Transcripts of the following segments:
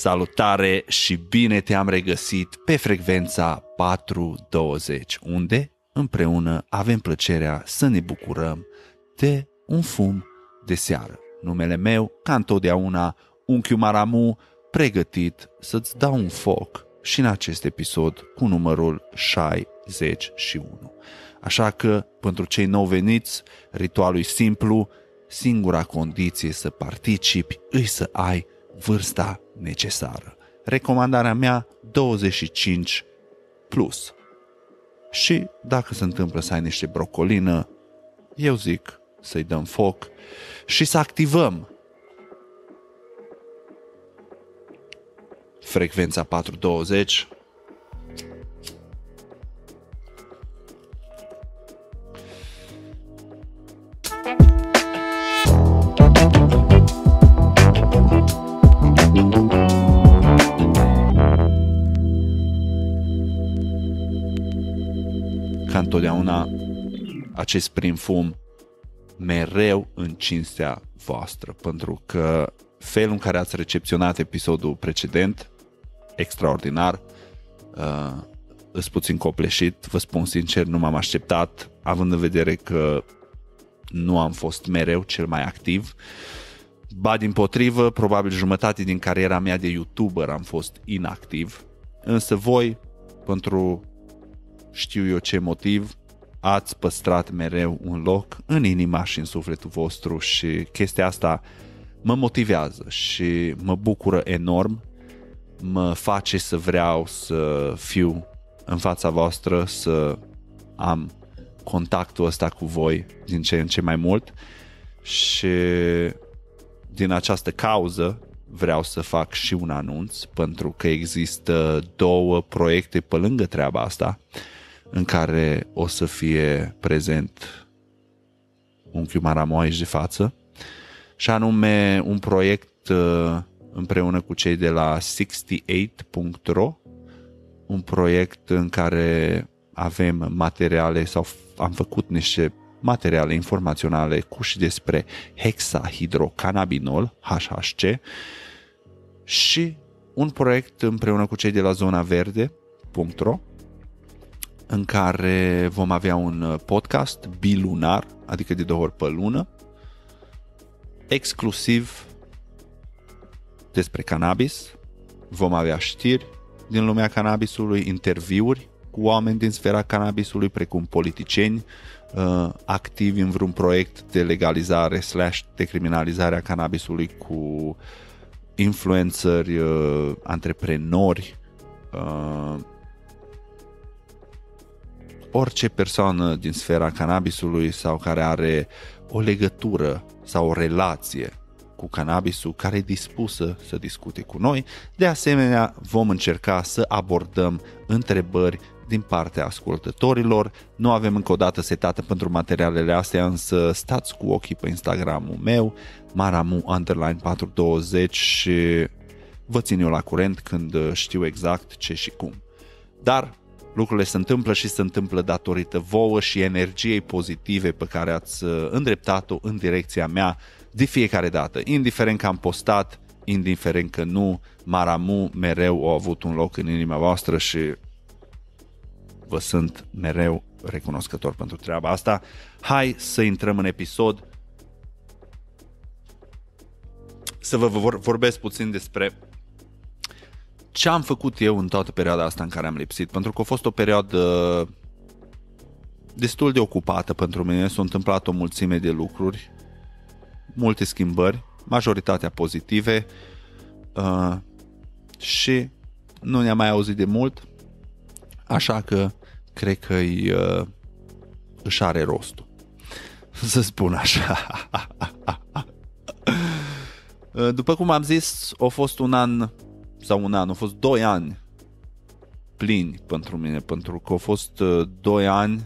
Salutare și bine te-am regăsit pe frecvența 420, unde împreună avem plăcerea să ne bucurăm de un fum de seară. Numele meu, ca întotdeauna, Unchiu Maramu, pregătit să-ți dau un foc și în acest episod cu numărul 61. Așa că, pentru cei nou veniți, ritualul e simplu, singura condiție să participi îi să ai vârsta necesară. Recomandarea mea 25 plus. Și dacă se întâmplă să ai niște brocolină, eu zic să-i dăm foc și să activăm frecvența 420 faceți prin fum mereu în cinstea voastră, pentru că felul în care ați recepționat episodul precedent, extraordinar, uh, îți puțin copleșit, vă spun sincer, nu m-am așteptat, având în vedere că nu am fost mereu cel mai activ. Ba din potrivă, probabil jumătate din cariera mea de YouTuber am fost inactiv, însă voi, pentru știu eu ce motiv, ați păstrat mereu un loc în inima și în sufletul vostru și chestia asta mă motivează și mă bucură enorm, mă face să vreau să fiu în fața voastră, să am contactul ăsta cu voi din ce în ce mai mult și din această cauză vreau să fac și un anunț pentru că există două proiecte pe lângă treaba asta. Uh, în care o să fie prezent unchiul Maramoiș de față și anume un proiect uh, împreună cu cei de la 68.ro un proiect în care avem materiale sau am făcut niște materiale informaționale cu și despre hexahidrocannabinol, HHC, și un proiect împreună cu cei de la zona verde.ro în care vom avea un uh, podcast bilunar, adică de două ori pe lună, exclusiv despre cannabis. Vom avea știri din lumea cannabisului, interviuri cu oameni din sfera cannabisului, precum politicieni uh, activi în vreun proiect de legalizare slash de criminalizare a cannabisului cu influenceri, uh, antreprenori, uh, orice persoană din sfera cannabisului sau care are o legătură sau o relație cu cannabisul care e dispusă să discute cu noi. De asemenea, vom încerca să abordăm întrebări din partea ascultătorilor. Nu avem încă o dată setată pentru materialele astea, însă stați cu ochii pe Instagramul meu, maramu underline 420 și vă țin eu la curent când știu exact ce și cum. Dar lucrurile se întâmplă și se întâmplă datorită vouă și energiei pozitive pe care ați uh, îndreptat-o în direcția mea de fiecare dată, indiferent că am postat, indiferent că nu, Maramu mereu a avut un loc în inima voastră și vă sunt mereu recunoscător pentru treaba asta. Hai să intrăm în episod să vă vorbesc puțin despre ce am făcut eu în toată perioada asta în care am lipsit, pentru că a fost o perioadă destul de ocupată pentru mine, s-au întâmplat o mulțime de lucruri, multe schimbări, majoritatea pozitive uh, și nu ne-am mai auzit de mult, așa că cred că uh, își are rostul. Să spun așa. Uh, după cum am zis, a fost un an sau un an, au fost doi ani plini pentru mine, pentru că au fost uh, doi ani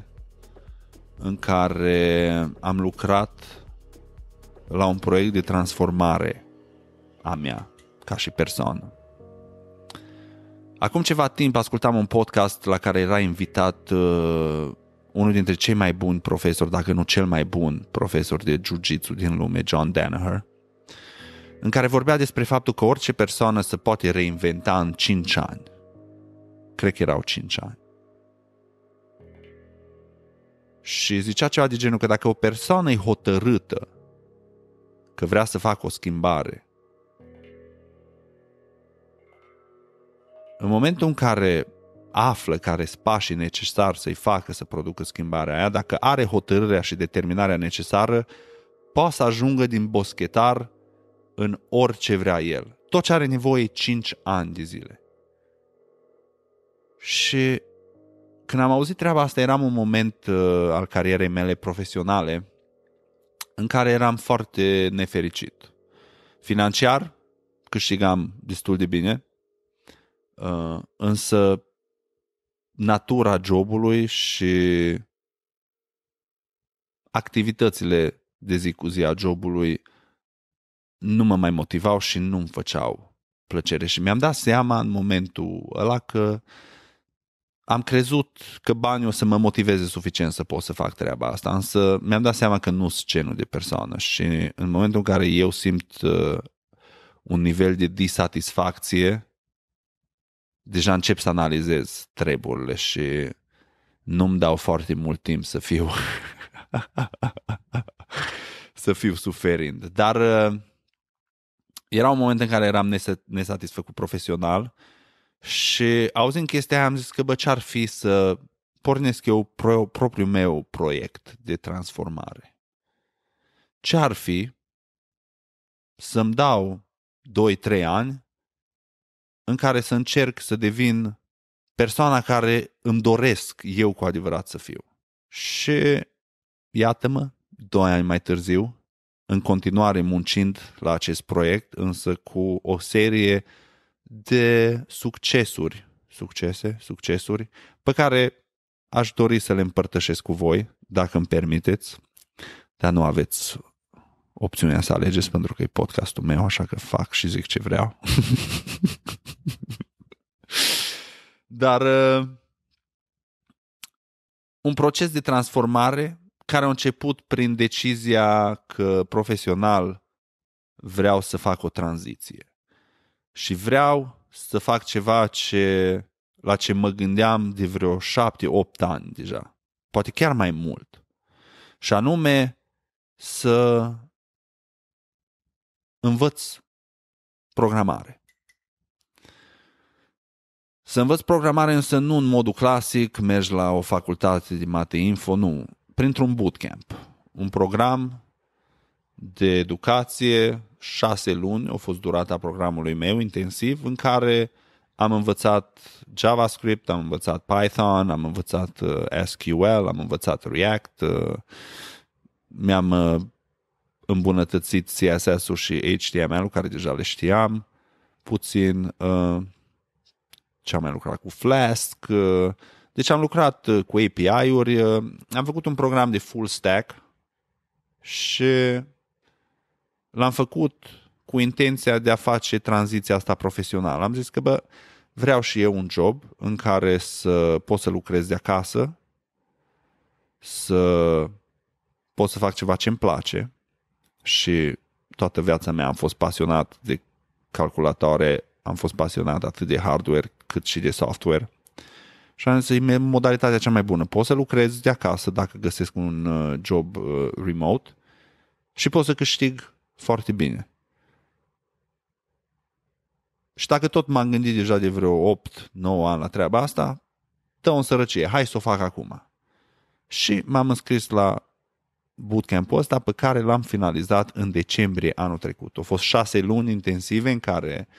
în care am lucrat la un proiect de transformare a mea ca și persoană. Acum ceva timp ascultam un podcast la care era invitat uh, unul dintre cei mai buni profesori, dacă nu cel mai bun profesor de jiu-jitsu din lume, John Danaher în care vorbea despre faptul că orice persoană se poate reinventa în 5 ani. Cred că erau 5 ani. Și zicea ceva de genul că dacă o persoană e hotărâtă că vrea să facă o schimbare, în momentul în care află care spașii necesar să-i facă să producă schimbarea aia, dacă are hotărârea și determinarea necesară, poate să ajungă din boschetar în orice vrea el. Tot ce are nevoie 5 ani de zile. Și când am auzit treaba asta, eram un moment uh, al carierei mele profesionale în care eram foarte nefericit. Financiar, câștigam destul de bine, uh, însă natura jobului și activitățile de zi cu zi a jobului nu mă mai motivau și nu îmi făceau plăcere. Și mi-am dat seama în momentul ăla că am crezut că banii o să mă motiveze suficient să pot să fac treaba asta, însă mi-am dat seama că nu sunt genul de persoană și în momentul în care eu simt uh, un nivel de disatisfacție, deja încep să analizez treburile și nu-mi dau foarte mult timp să fiu să fiu suferind. Dar uh, era un moment în care eram nesatisfăcut profesional și auzind chestia aia am zis că bă, ce-ar fi să pornesc eu pro- propriul meu proiect de transformare. Ce ar fi să-mi dau 2-3 ani în care să încerc să devin persoana care îmi doresc eu cu adevărat să fiu. Și iată-mă, doi ani mai târziu, în continuare muncind la acest proiect, însă cu o serie de succesuri, succese, succesuri, pe care aș dori să le împărtășesc cu voi, dacă îmi permiteți, dar nu aveți opțiunea să alegeți pentru că e podcastul meu, așa că fac și zic ce vreau. dar uh, un proces de transformare care au început prin decizia că profesional vreau să fac o tranziție și vreau să fac ceva ce, la ce mă gândeam de vreo șapte, opt ani deja, poate chiar mai mult. Și anume să învăț programare. Să învăț programare însă nu în modul clasic, mergi la o facultate de mate info, nu printr-un bootcamp, un program de educație, șase luni a fost durata programului meu intensiv, în care am învățat JavaScript, am învățat Python, am învățat uh, SQL, am învățat React, uh, mi-am uh, îmbunătățit CSS-ul și HTML-ul, care deja le știam puțin, ce am mai lucrat cu Flask, deci am lucrat uh, cu API-uri, uh, am făcut un program de full stack și l-am făcut cu intenția de a face tranziția asta profesională. Am zis că, bă, vreau și eu un job în care să pot să lucrez de acasă, să pot să fac ceva ce îmi place și toată viața mea am fost pasionat de calculatoare, am fost pasionat atât de hardware cât și de software și am zis, e modalitatea cea mai bună. Poți să lucrezi de acasă dacă găsesc un uh, job uh, remote și poți să câștig foarte bine. Și dacă tot m-am gândit deja de vreo 8-9 ani la treaba asta, dă o sărăcie, hai să o fac acum. Și m-am înscris la bootcamp-ul ăsta pe care l-am finalizat în decembrie anul trecut. Au fost șase luni intensive în care uh,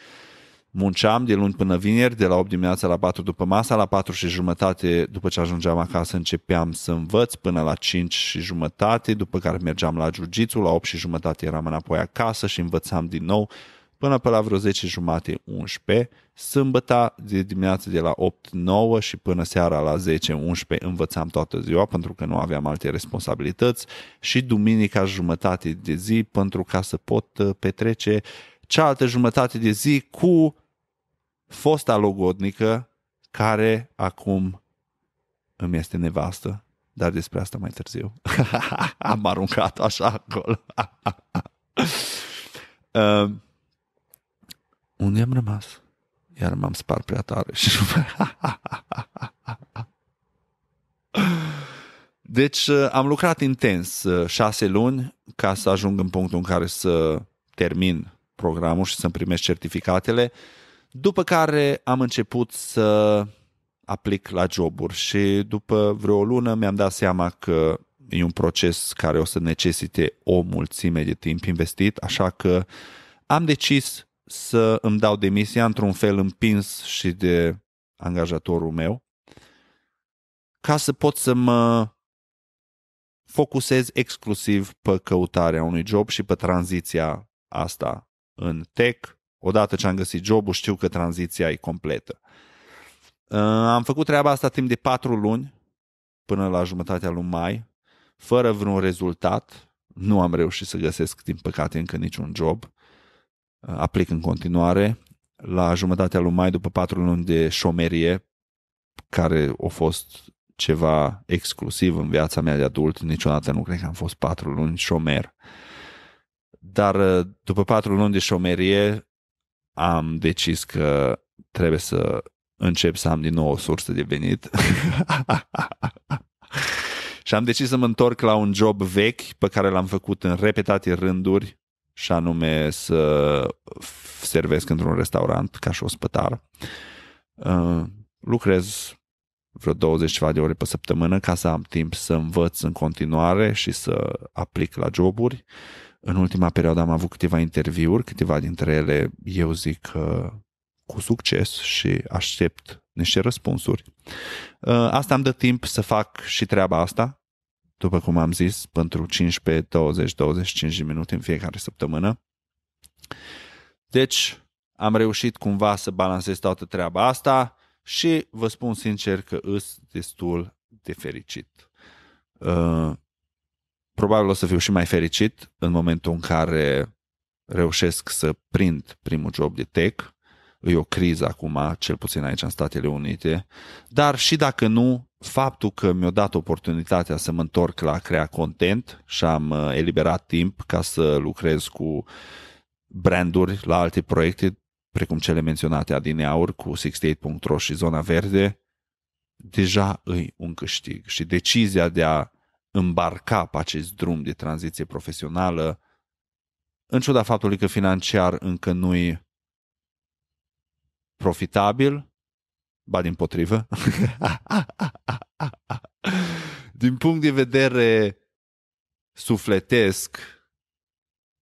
munceam de luni până vineri, de la 8 dimineața la 4 după masa, la 4 și jumătate după ce ajungeam acasă începeam să învăț până la 5 și jumătate, după care mergeam la jiu la 8 și jumătate eram înapoi acasă și învățam din nou până pe la vreo 10 jumate 11, sâmbăta de dimineață de la 8-9 și până seara la 10-11 învățam toată ziua pentru că nu aveam alte responsabilități și duminica jumătate de zi pentru ca să pot uh, petrece cealaltă jumătate de zi cu fosta logodnică care acum îmi este nevastă, dar despre asta mai târziu. Am aruncat așa acolo. uh, unde am rămas? Iar m-am spart prea tare și Deci uh, am lucrat intens uh, șase luni ca să ajung în punctul în care să termin programul și să-mi primesc certificatele. Uh, după care am început să aplic la joburi și după vreo lună mi-am dat seama că e un proces care o să necesite o mulțime de timp investit, așa că am decis să îmi dau demisia într-un fel împins și de angajatorul meu ca să pot să mă focusez exclusiv pe căutarea unui job și pe tranziția asta în tech Odată ce am găsit jobul, știu că tranziția e completă. Uh, am făcut treaba asta timp de patru luni, până la jumătatea lui mai, fără vreun rezultat. Nu am reușit să găsesc, din păcate, încă niciun job. Uh, aplic în continuare. La jumătatea lui mai, după patru luni de șomerie, care a fost ceva exclusiv în viața mea de adult, niciodată nu cred că am fost patru luni șomer. Dar uh, după patru luni de șomerie am decis că trebuie să încep să am din nou o sursă de venit. și am decis să mă întorc la un job vechi pe care l-am făcut în repetate rânduri și anume să servesc într-un restaurant ca și ospătar. Uh, lucrez vreo 20 ceva de ore pe săptămână ca să am timp să învăț în continuare și să aplic la joburi în ultima perioadă am avut câteva interviuri, câteva dintre ele, eu zic, uh, cu succes și aștept niște răspunsuri. Uh, asta am dă timp să fac și treaba asta, după cum am zis, pentru 15, 20, 25 de minute în fiecare săptămână. Deci, am reușit cumva să balansez toată treaba asta și vă spun sincer că îs destul de fericit. Uh, probabil o să fiu și mai fericit în momentul în care reușesc să prind primul job de tech. E o criză acum, cel puțin aici în Statele Unite. Dar și dacă nu, faptul că mi-a dat oportunitatea să mă întorc la a crea content și am uh, eliberat timp ca să lucrez cu branduri la alte proiecte, precum cele menționate adineaur cu 68.ro și Zona Verde, deja îi un câștig și decizia de a îmbarca pe acest drum de tranziție profesională, în ciuda faptului că financiar încă nu-i profitabil, ba din potrivă, din punct de vedere sufletesc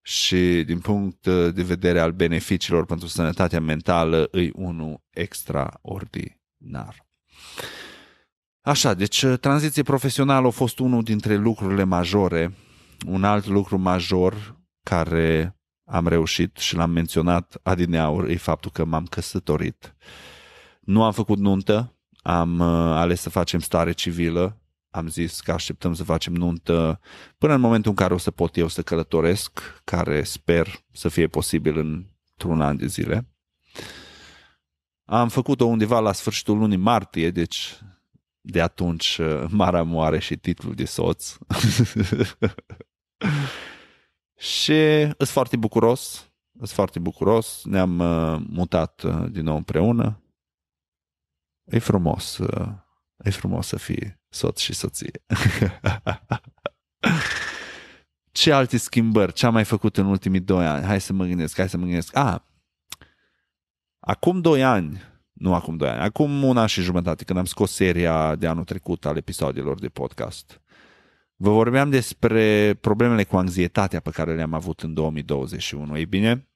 și din punct uh, de vedere al beneficiilor pentru sănătatea mentală, îi unul extraordinar. Așa, deci uh, tranziție profesională a fost unul dintre lucrurile majore. Un alt lucru major care am reușit și l-am menționat adineaur e faptul că m-am căsătorit. Nu am făcut nuntă, am uh, ales să facem stare civilă, am zis că așteptăm să facem nuntă până în momentul în care o să pot eu să călătoresc, care sper să fie posibil într-un an de zile. Am făcut-o undeva la sfârșitul lunii martie, deci de atunci uh, Mara moare și titlul de soț. și sunt foarte bucuros, sunt foarte bucuros, ne-am uh, mutat uh, din nou împreună. E frumos, e frumos să fii soț și soție. Ce alte schimbări? Ce am mai făcut în ultimii doi ani? Hai să mă gândesc, hai să mă gândesc. Ah, acum doi ani nu acum 2 ani, acum un an și jumătate, când am scos seria de anul trecut al episodelor de podcast. Vă vorbeam despre problemele cu anxietatea pe care le-am avut în 2021. Ei bine,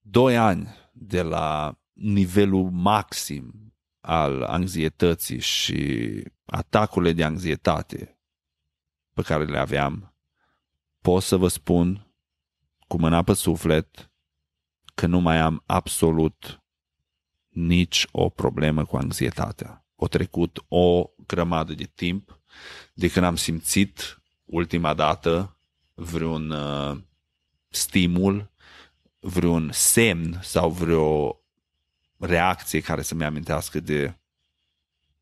doi ani de la nivelul maxim al anxietății și atacurile de anxietate pe care le aveam, pot să vă spun cu mâna pe suflet că nu mai am absolut nici o problemă cu anxietatea. O trecut o grămadă de timp de când am simțit ultima dată vreun uh, stimul, vreun semn sau vreo reacție care să-mi amintească de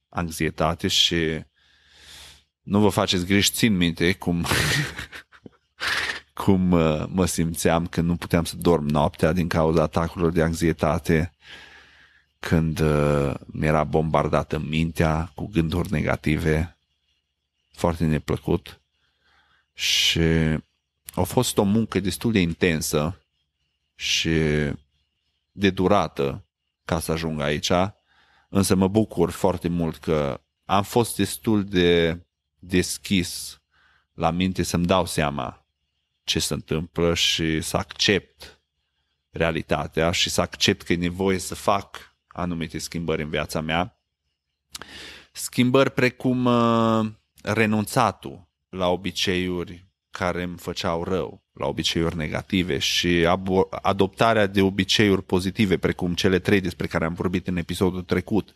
anxietate și nu vă faceți griji, țin minte cum cum uh, mă simțeam când nu puteam să dorm noaptea din cauza atacurilor de anxietate, când uh, mi-era bombardată mintea cu gânduri negative, foarte neplăcut și a fost o muncă destul de intensă și de durată ca să ajung aici, însă mă bucur foarte mult că am fost destul de deschis la minte să-mi dau seama ce se întâmplă și să accept realitatea și să accept că e nevoie să fac anumite schimbări în viața mea. Schimbări precum uh, renunțatul la obiceiuri care îmi făceau rău, la obiceiuri negative și adoptarea de obiceiuri pozitive, precum cele trei despre care am vorbit în episodul trecut,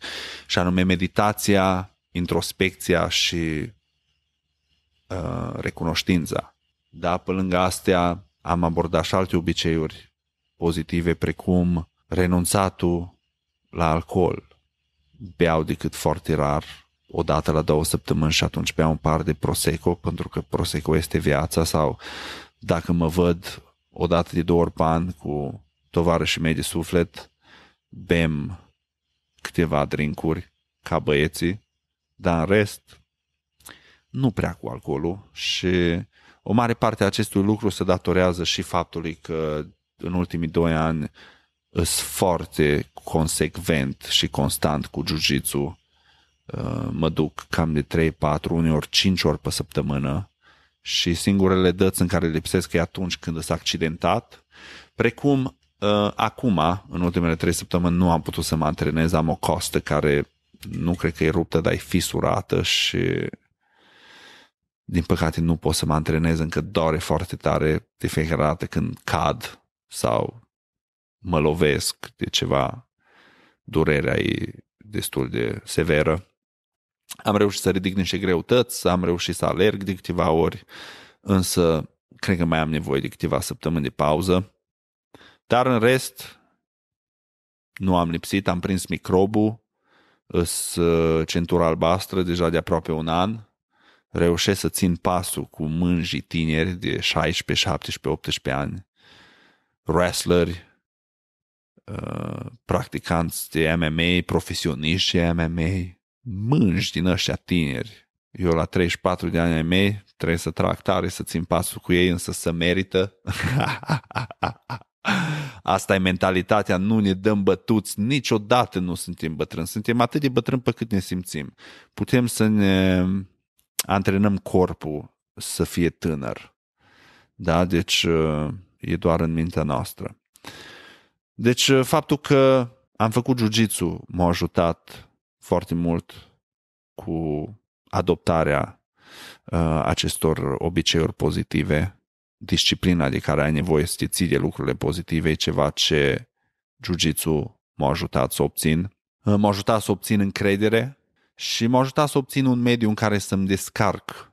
și anume meditația, introspecția și uh, recunoștința. Dar pe lângă astea am abordat și alte obiceiuri pozitive, precum renunțatul la alcool. Beau decât foarte rar, o dată la două săptămâni și atunci beau un par de Prosecco, pentru că Prosecco este viața sau dacă mă văd o dată de două ori pe an cu tovarășii mei de suflet, bem câteva drinkuri, ca băieții, dar în rest nu prea cu alcoolul și o mare parte a acestui lucru se datorează și faptului că în ultimii doi ani îs foarte consecvent și constant cu jiu-jitsu. Uh, mă duc cam de 3-4, uneori 5 ori pe săptămână și singurele dăți în care lipsesc e atunci când s-a accidentat, precum uh, acum, în ultimele 3 săptămâni, nu am putut să mă antrenez, am o costă care nu cred că e ruptă, dar e fisurată și din păcate nu pot să mă antrenez încă doare foarte tare de fiecare dată când cad sau mă lovesc de ceva, durerea e destul de severă. Am reușit să ridic niște greutăți, am reușit să alerg de câteva ori, însă cred că mai am nevoie de câteva săptămâni de pauză. Dar în rest, nu am lipsit, am prins microbul, îs uh, centura albastră deja de aproape un an, reușesc să țin pasul cu mânjii tineri de 16, 17, 18 ani, wrestleri, uh, practicanți de MMA, profesioniști de MMA, mânji din ăștia tineri. Eu la 34 de ani ai mei trebuie să trag tare, să țin pasul cu ei, însă să merită. Asta e mentalitatea, nu ne dăm bătuți, niciodată nu suntem bătrâni. Suntem atât de bătrâni pe cât ne simțim. Putem să ne antrenăm corpul să fie tânăr. Da? Deci uh, e doar în mintea noastră. Deci uh, faptul că am făcut jiu-jitsu m-a ajutat foarte mult cu adoptarea uh, acestor obiceiuri pozitive. Disciplina de care ai nevoie să te ții de lucrurile pozitive e ceva ce jiu-jitsu m-a ajutat să obțin. M-a ajutat să obțin încredere și m-a ajutat să obțin un mediu în care să-mi descarc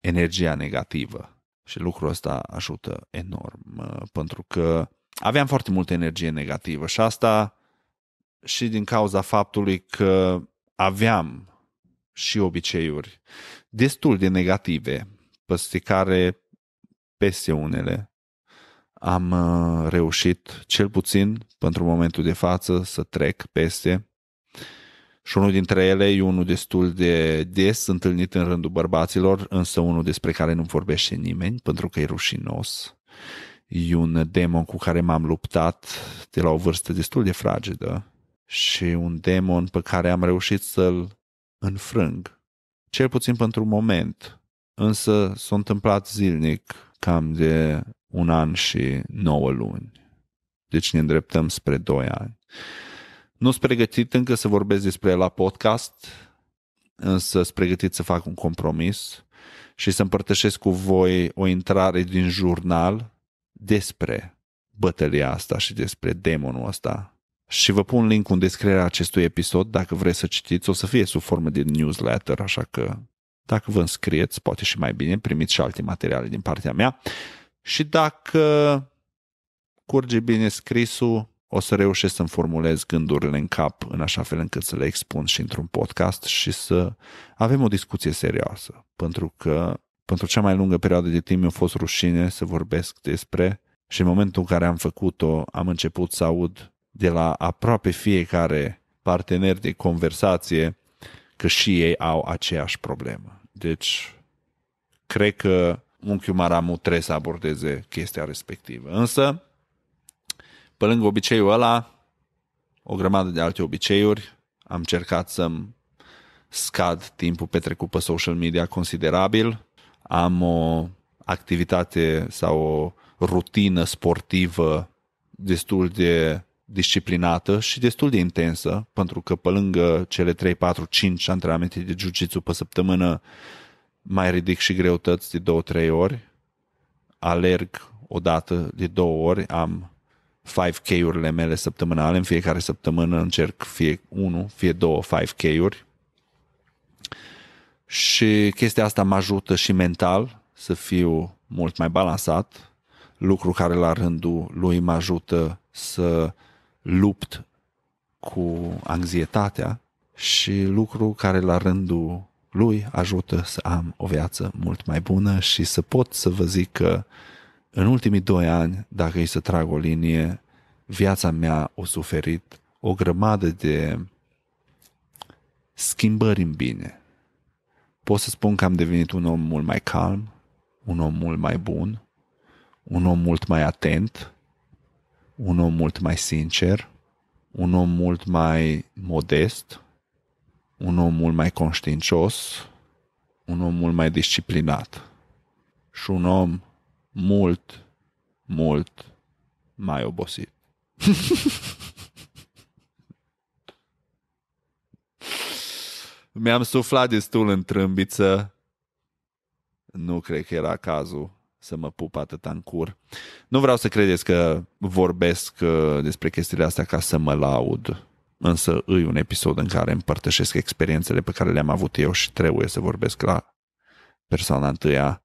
energia negativă. Și lucrul ăsta ajută enorm, pentru că aveam foarte multă energie negativă și asta și din cauza faptului că aveam și obiceiuri destul de negative, peste care, peste unele, am uh, reușit, cel puțin pentru momentul de față, să trec peste și unul dintre ele e unul destul de des întâlnit în rândul bărbaților, însă unul despre care nu vorbește nimeni pentru că e rușinos. E un demon cu care m-am luptat de la o vârstă destul de fragedă și un demon pe care am reușit să-l înfrâng, cel puțin pentru un moment, însă s-a întâmplat zilnic cam de un an și nouă luni. Deci ne îndreptăm spre doi ani. Nu sunt pregătit încă să vorbesc despre el la podcast, însă sunt pregătit să fac un compromis și să împărtășesc cu voi o intrare din jurnal despre bătălia asta și despre demonul ăsta. Și vă pun link în descrierea acestui episod, dacă vreți să citiți, o să fie sub formă de newsletter, așa că dacă vă înscrieți, poate și mai bine, primiți și alte materiale din partea mea. Și dacă curge bine scrisul, o să reușesc să-mi formulez gândurile în cap în așa fel încât să le expun și într-un podcast și să avem o discuție serioasă. Pentru că pentru cea mai lungă perioadă de timp mi-a fost rușine să vorbesc despre și în momentul în care am făcut-o am început să aud de la aproape fiecare partener de conversație că și ei au aceeași problemă. Deci, cred că unchiul Maramu trebuie să abordeze chestia respectivă. Însă, pe lângă obiceiul ăla, o grămadă de alte obiceiuri. Am încercat să-mi scad timpul petrecut pe social media considerabil. Am o activitate sau o rutină sportivă destul de disciplinată și destul de intensă, pentru că pe lângă cele 3, 4, 5 antrenamente de jiu-jitsu pe săptămână mai ridic și greutăți de 2-3 ori, alerg o dată de două ori, am 5K-urile mele săptămânale, în fiecare săptămână încerc fie unul, fie două 5K-uri și chestia asta mă ajută și mental să fiu mult mai balansat, lucru care la rândul lui mă ajută să lupt cu anxietatea și lucru care la rândul lui ajută să am o viață mult mai bună și să pot să vă zic că uh, în ultimii doi ani, dacă e să trag o linie, viața mea a suferit o grămadă de schimbări în bine. Pot să spun că am devenit un om mult mai calm, un om mult mai bun, un om mult mai atent, un om mult mai sincer, un om mult mai modest, un om mult mai conștiincios, un om mult mai disciplinat și un om mult, mult mai obosit. Mi-am suflat destul în trâmbiță. Nu cred că era cazul să mă pup atât în cur. Nu vreau să credeți că vorbesc uh, despre chestiile astea ca să mă laud, însă îi un episod în care împărtășesc experiențele pe care le-am avut eu și trebuie să vorbesc la persoana întâia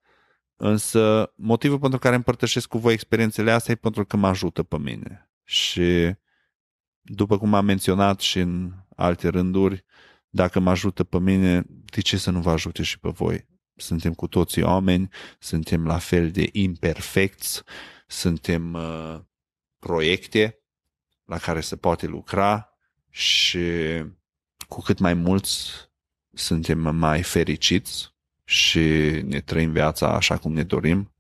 Însă motivul pentru care împărtășesc cu voi experiențele astea e pentru că mă ajută pe mine. Și după cum am menționat și în alte rânduri, dacă mă ajută pe mine, de ce să nu vă ajute și pe voi? Suntem cu toții oameni, suntem la fel de imperfecți, suntem uh, proiecte la care se poate lucra și cu cât mai mulți suntem mai fericiți și ne trăim viața așa cum ne dorim,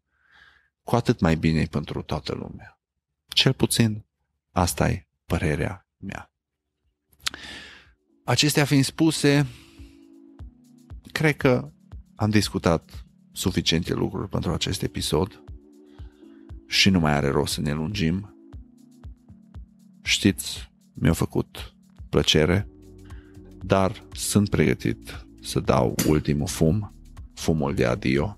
cu atât mai bine e pentru toată lumea. Cel puțin asta e părerea mea. Acestea fiind spuse, cred că am discutat suficiente lucruri pentru acest episod și nu mai are rost să ne lungim. Știți, mi-a făcut plăcere, dar sunt pregătit să dau ultimul fum fumul de adio.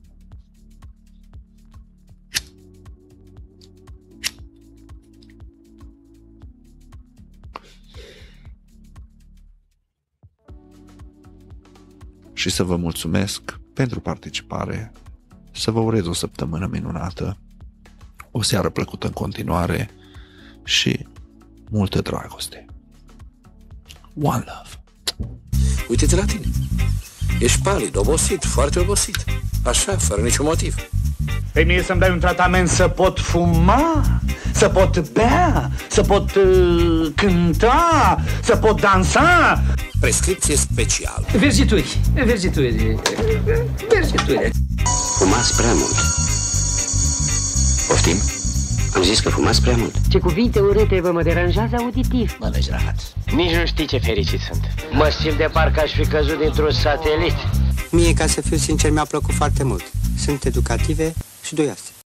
și să vă mulțumesc pentru participare, să vă urez o săptămână minunată, o seară plăcută în continuare și multă dragoste. One love! Uite-te la tine! Ești palid, obosit, foarte obosit. Așa, fără niciun motiv. Pe mine să-mi dai un tratament să pot fuma, să pot bea, să pot uh, cânta, să pot dansa. Prescripție specială. Verzituri, verzituri, verzituri. Fumați prea mult. Poftim? Am zis că fumați prea mult. Ce cuvinte urâte vă mă deranjează auditiv. Mă legi rahat. Nici nu știi ce fericit sunt. Mă simt de parcă aș fi căzut dintr-un satelit. Mie, ca să fiu sincer, mi-a plăcut foarte mult. Sunt educative și duioase.